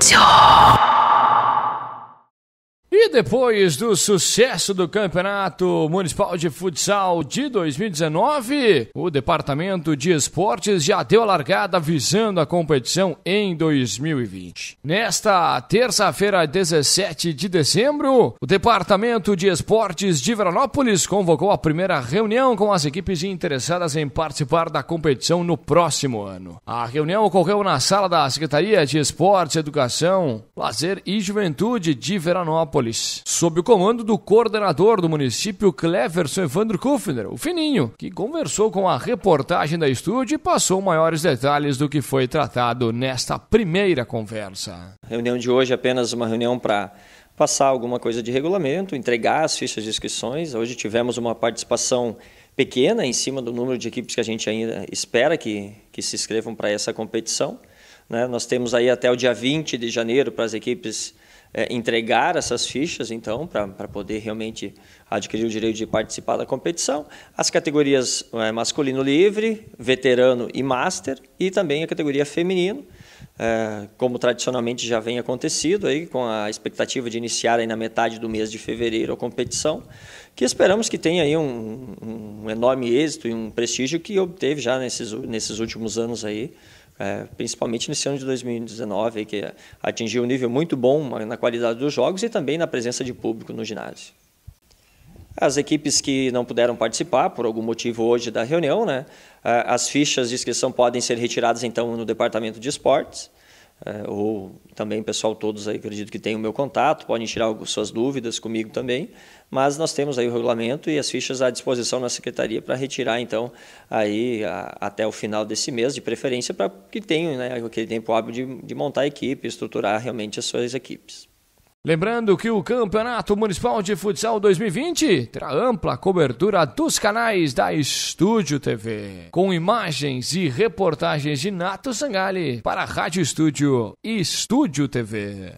Silenzio E depois do sucesso do Campeonato Municipal de Futsal de 2019, o Departamento de Esportes já deu a largada visando a competição em 2020. Nesta terça-feira, 17 de dezembro, o Departamento de Esportes de Veranópolis convocou a primeira reunião com as equipes interessadas em participar da competição no próximo ano. A reunião ocorreu na sala da Secretaria de Esportes, Educação, Lazer e Juventude de Veranópolis sob o comando do coordenador do município Cleverson Evandro Kufner, o Fininho, que conversou com a reportagem da estúdio e passou maiores detalhes do que foi tratado nesta primeira conversa. A reunião de hoje é apenas uma reunião para passar alguma coisa de regulamento, entregar as fichas de inscrições. Hoje tivemos uma participação pequena em cima do número de equipes que a gente ainda espera que, que se inscrevam para essa competição. Né? Nós temos aí até o dia 20 de janeiro para as equipes é, entregar essas fichas, então, para poder realmente adquirir o direito de participar da competição. As categorias é, masculino livre, veterano e master, e também a categoria feminino, é, como tradicionalmente já vem acontecido, aí, com a expectativa de iniciar aí na metade do mês de fevereiro a competição, que esperamos que tenha aí um, um enorme êxito e um prestígio que obteve já nesses, nesses últimos anos aí, é, principalmente nesse ano de 2019, que atingiu um nível muito bom na qualidade dos jogos e também na presença de público no ginásio. As equipes que não puderam participar, por algum motivo hoje da reunião, né, é, as fichas de inscrição podem ser retiradas então no departamento de esportes é, ou também pessoal todos aí acredito que tem o meu contato, podem tirar suas dúvidas comigo também, mas nós temos aí o regulamento e as fichas à disposição na secretaria para retirar então aí a, até o final desse mês, de preferência para que tenham né, aquele tempo hábil de, de montar a equipe, estruturar realmente as suas equipes. Lembrando que o Campeonato Municipal de Futsal 2020 terá ampla cobertura dos canais da Estúdio TV, com imagens e reportagens de Nato Sangali para a Rádio Estúdio e Estúdio TV.